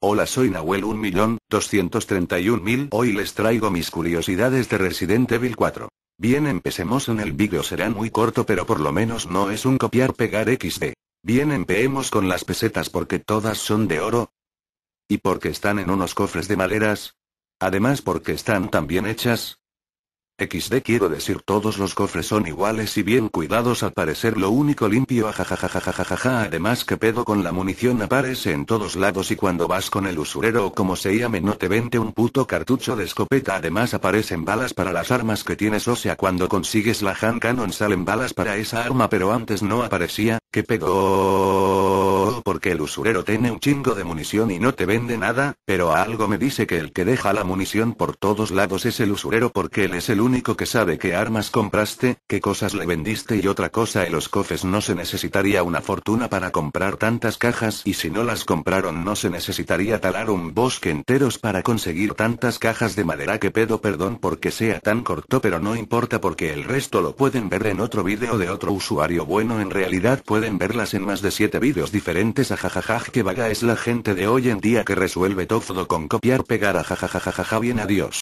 Hola soy Nahuel 1.231.000 Hoy les traigo mis curiosidades de Resident Evil 4. Bien empecemos en el vídeo será muy corto pero por lo menos no es un copiar pegar XD. Bien empeemos con las pesetas porque todas son de oro. Y porque están en unos cofres de maderas. Además porque están tan bien hechas, XD quiero decir todos los cofres son iguales y bien cuidados al parecer lo único limpio ajajajajajaja además que pedo con la munición aparece en todos lados y cuando vas con el usurero o como se llame no te vente un puto cartucho de escopeta además aparecen balas para las armas que tienes o sea cuando consigues la Han cannon salen balas para esa arma pero antes no aparecía, que pedo que el usurero tiene un chingo de munición y no te vende nada, pero a algo me dice que el que deja la munición por todos lados es el usurero porque él es el único que sabe qué armas compraste, qué cosas le vendiste y otra cosa en los cofres no se necesitaría una fortuna para comprar tantas cajas y si no las compraron no se necesitaría talar un bosque enteros para conseguir tantas cajas de madera que pedo perdón porque sea tan corto pero no importa porque el resto lo pueden ver en otro vídeo de otro usuario bueno en realidad pueden verlas en más de 7 vídeos diferentes ja que vaga es la gente de hoy en día que resuelve todo con copiar pegar ajajajajaja bien adiós.